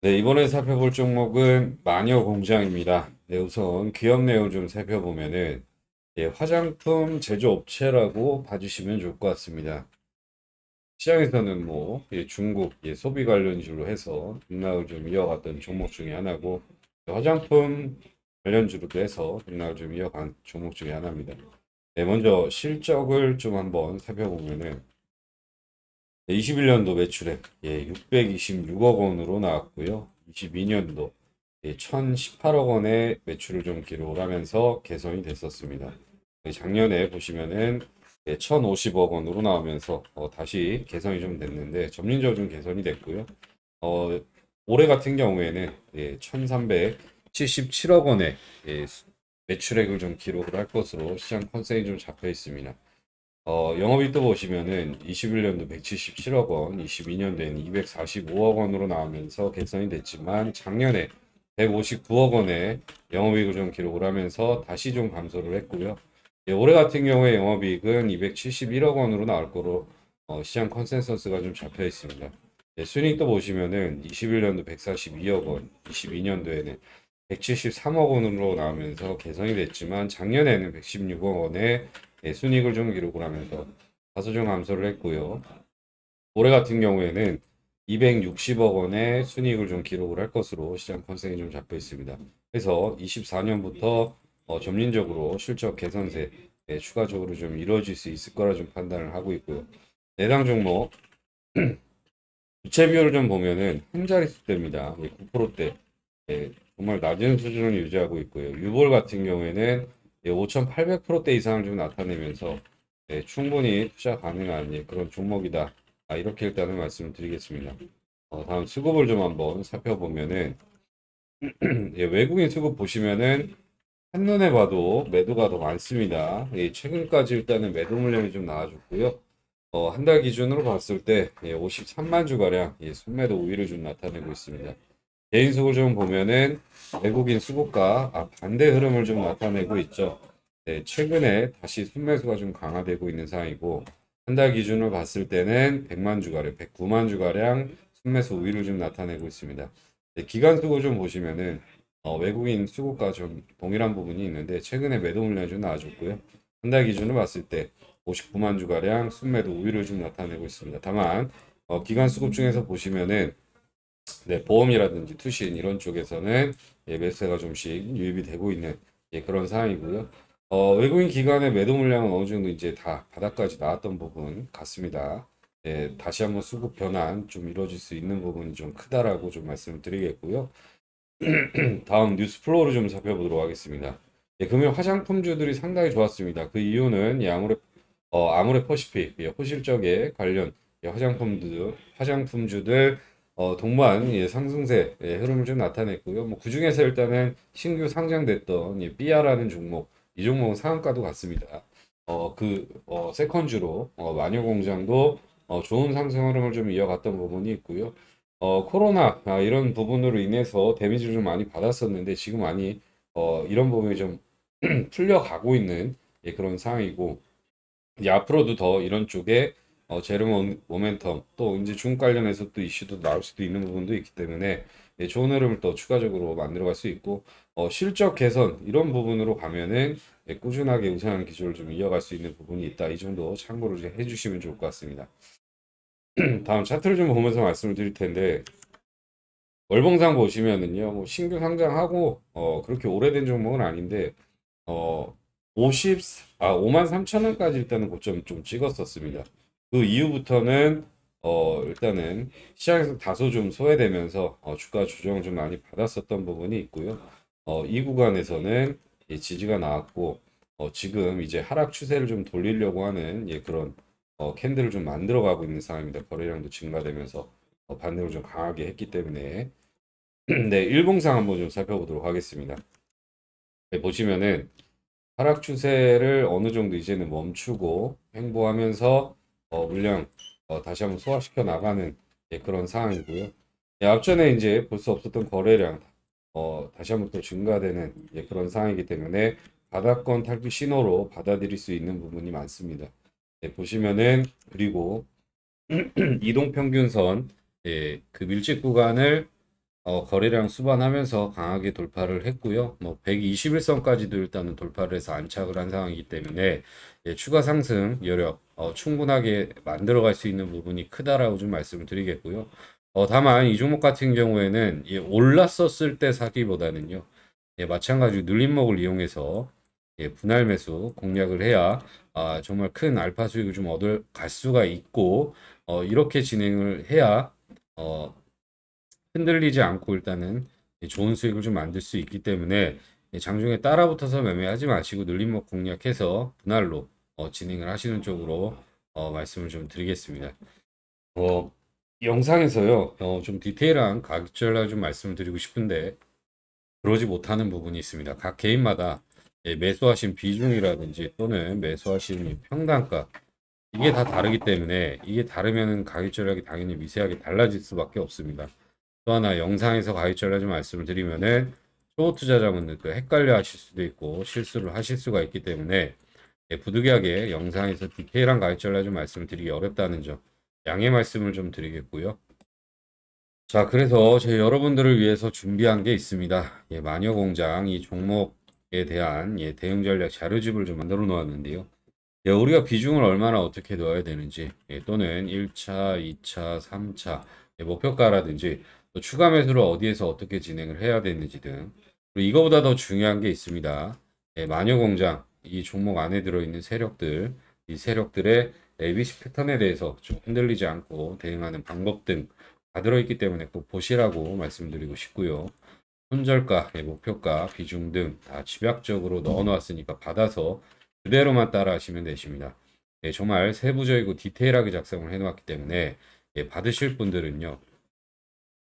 네, 이번에 살펴볼 종목은 마녀 공장입니다. 네, 우선 기업 내용 좀 살펴보면은 예, 화장품 제조업체라고 봐주시면 좋을 것 같습니다. 시장에서는 뭐 예, 중국 예, 소비 관련주로 해서 등락을 좀 이어갔던 종목 중에 하나고 화장품 관련주로도 해서 등락을 좀 이어간 종목 중에 하나입니다. 네, 먼저 실적을 좀 한번 살펴보면은 21년도 매출액 예, 626억 원으로 나왔고요. 22년도 예, 1018억 원의 매출을 좀 기록하면서 개선이 됐었습니다. 네, 작년에 보시면은 예, 1050억 원으로 나오면서 어, 다시 개선이 좀 됐는데 점진적으로 좀 개선이 됐고요. 어, 올해 같은 경우에는 예, 1377억 원의 예, 매출액을 좀 기록을 할 것으로 시장 컨셉이 좀 잡혀 있습니다. 어, 영업이익도 보시면은 21년도 177억 원, 22년도에는 245억 원으로 나오면서 개선이 됐지만 작년에 159억 원의 영업이익을 좀 기록을 하면서 다시 좀 감소를 했고요. 예, 올해 같은 경우에 영업이익은 271억 원으로 나올 거로 어, 시장 컨센서스가 좀 잡혀 있습니다. 예, 순익도 보시면은 21년도 142억 원, 22년도에는 173억 원으로 나오면서 개선이 됐지만 작년에는 116억 원에 예, 순익을 좀 기록을 하면서 다소 좀 감소를 했고요. 올해 같은 경우에는 260억 원의 순익을 좀 기록을 할 것으로 시장 컨셉이 좀 잡혀 있습니다. 그래서 24년부터 어, 점진적으로 실적 개선세 예, 추가적으로 좀 이루어질 수 있을 거라 좀 판단을 하고 있고요. 내당 종목 부채 비율을 좀 보면은 한 자릿수대입니다. 9%대 예, 네, 정말 낮은 수준을 유지하고 있고요. 유볼 같은 경우에는 5,800%대 예, 이상을 좀 나타내면서 예, 충분히 투자 가능한 예, 그런 종목이다. 아, 이렇게 일단은 말씀을 드리겠습니다. 어, 다음 수급을 좀 한번 살펴보면은 예, 외국인 수급 보시면은 한눈에 봐도 매도가 더 많습니다. 예, 최근까지 일단은 매도 물량이 좀 나와줬고요. 어, 한 달 기준으로 봤을 때 예, 53만 주가량 예, 순매도 우위를 좀 나타내고 있습니다. 개인 수급 을좀 보면은 외국인 수급과 아, 반대 흐름을 좀 나타내고 있죠. 네, 최근에 다시 순매수가 좀 강화되고 있는 상황이고 한 달 기준으로 봤을 때는 100만 주가량, 109만 주가량 순매수 우위를 좀 나타내고 있습니다. 네, 기간 수급 좀 보시면은 어, 외국인 수급과 좀 동일한 부분이 있는데 최근에 매도 물량이 좀 나아졌고요. 한 달 기준으로 봤을 때 59만 주가량 순매도 우위를 좀 나타내고 있습니다. 다만 어, 기간 수급 중에서 보시면은 네, 보험이라든지 투신 이런 쪽에서는 예, 매수세가 좀씩 유입이 되고 있는 예, 그런 상황이고요. 어, 외국인 기관의 매도 물량은 어느 정도 이제 다 바닥까지 나왔던 부분 같습니다. 예, 다시 한번 수급 변환 좀 이루어질 수 있는 부분이 좀 크다라고 좀 말씀을 드리겠고요. 다음 뉴스 플로우를 좀 살펴보도록 하겠습니다. 예, 금융 화장품주들이 상당히 좋았습니다. 그 이유는 예, 아모레, 어, 아모레 퍼시픽, 예, 호실적에 관련 예, 화장품들, 화장품주들 어, 동반 예, 상승세 예, 흐름을 좀 나타냈고요. 뭐 그중에서 일단은 신규 상장됐던 예, 삐아라는 종목 이 종목은 상한가도 갔습니다. 어, 그 어, 세컨주로 어, 마녀공장도 어, 좋은 상승 흐름을 좀 이어갔던 부분이 있고요. 어, 코로나 아, 이런 부분으로 인해서 데미지를 좀 많이 받았었는데 지금 많이 어, 이런 부분이 좀 풀려가고 있는 예, 그런 상황이고 예, 앞으로도 더 이런 쪽에 어, 제르 음, 모멘텀 또 이제 중 관련해서 또 이슈도 나올 수도 있는 부분도 있기 때문에 예, 좋은 흐름을 또 추가적으로 만들어갈 수 있고 어, 실적 개선 이런 부분으로 가면은 예, 꾸준하게 우상향 기조를 좀 이어갈 수 있는 부분이 있다 이 정도 참고로 좀 해주시면 좋을 것 같습니다. 다음 차트를 좀 보면서 말씀을 드릴 텐데 월봉상 보시면은요 뭐 신규 상장하고 어, 그렇게 오래된 종목은 아닌데 어 50, 아 5만 3천 원까지 일단은 고점 좀 찍었었습니다. 그 이후부터는 어 일단은 시장에서 다소 좀 소외되면서 어 주가 조정 좀 많이 받았었던 부분이 있고요. 어이 구간에서는 예 지지가 나왔고 어 지금 이제 하락 추세를 좀 돌리려고 하는 예 그런 어 캔들을 좀 만들어 가고 있는 상황입니다. 거래량도 증가되면서 어 반등을 좀 강하게 했기 때문에 네 일봉상 한번 좀 살펴보도록 하겠습니다. 네, 보시면은 하락 추세를 어느 정도 이제는 멈추고 횡보하면서 어, 물량 어, 다시 한번 소화시켜 나가는 예, 그런 상황이고요. 예, 앞전에 이제 볼 수 없었던 거래량 어, 다시 한번 또 증가되는 예, 그런 상황이기 때문에 바닥권 탈피 신호로 받아들일 수 있는 부분이 많습니다. 예, 보시면은 그리고 이동평균선 예, 그 밀집 구간을 어, 거래량 수반하면서 강하게 돌파를 했고요. 뭐 121선까지도 일단은 돌파를 해서 안착을 한 상황이기 때문에 예, 추가 상승 여력 어, 충분하게 만들어갈 수 있는 부분이 크다라고 좀 말씀을 드리겠고요. 어, 다만 이 종목 같은 경우에는 예, 올랐었을 때 사기보다는요. 예, 마찬가지로 눌림목을 이용해서 예, 분할 매수 공략을 해야 아, 정말 큰 알파 수익을 좀 얻을 갈 수가 있고 어, 이렇게 진행을 해야 어, 흔들리지 않고 일단은 좋은 수익을 좀 만들 수 있기 때문에 장중에 따라붙어서 매매하지 마시고 늘림목 공략해서 분할로 어, 진행을 하시는 쪽으로 어, 말씀을 좀 드리겠습니다. 어, 영상에서요 어, 좀 디테일한 가격 절략을좀 말씀드리고 을 싶은데 그러지 못하는 부분이 있습니다. 각 개인마다 매수하신 비중이라든지 또는 매수하신 평단가 이게 다 다르기 때문에 이게 다르면 가격 절약이 당연히 미세하게 달라질 수밖에 없습니다. 또 하나 영상에서 가입자를 좀 말씀을 드리면은 초보 투자자분들 도 헷갈려 하실 수도 있고 실수를 하실 수가 있기 때문에 예, 부득이하게 영상에서 디테일한 가입 전략 좀 말씀드리기 을 어렵다는 점 양해 말씀을 좀 드리겠고요. 자 그래서 제 여러분들을 위해서 준비한 게 있습니다. 예, 마녀공장 이 종목에 대한 예, 대응 전략 자료집을 좀 만들어 놓았는데요. 예, 우리가 비중을 얼마나 어떻게 넣어야 되는지 예, 또는 1차, 2차, 3차 예, 목표가라든지 추가 매수를 어디에서 어떻게 진행을 해야 되는지 등 그리고 이거보다 더 중요한 게 있습니다. 예, 마녀공장 이 종목 안에 들어있는 세력들 이 세력들의 ABC 패턴에 대해서 좀 흔들리지 않고 대응하는 방법 등 다 들어있기 때문에 꼭 보시라고 말씀드리고 싶고요. 손절가, 예, 목표가, 비중 등 다 집약적으로 넣어놓았으니까 받아서 그대로만 따라하시면 되십니다. 예, 정말 세부적이고 디테일하게 작성을 해놓았기 때문에 예, 받으실 분들은요.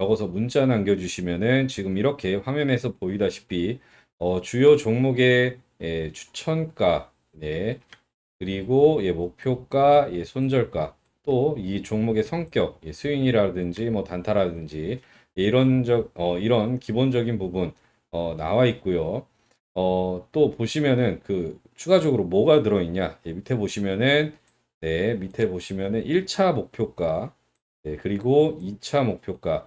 적어서 문자 남겨주시면은 지금 이렇게 화면에서 보이다시피 어, 주요 종목의 예, 추천가, 예, 그리고 예, 목표가, 예, 손절가, 또 이 종목의 성격, 예, 스윙이라든지 뭐 단타라든지 예, 이런 적, 어, 이런 기본적인 부분 어, 나와 있고요. 어, 또 보시면은 그 추가적으로 뭐가 들어있냐? 예, 밑에 보시면은 네, 밑에 보시면은 1차 목표가, 네, 그리고 2차 목표가,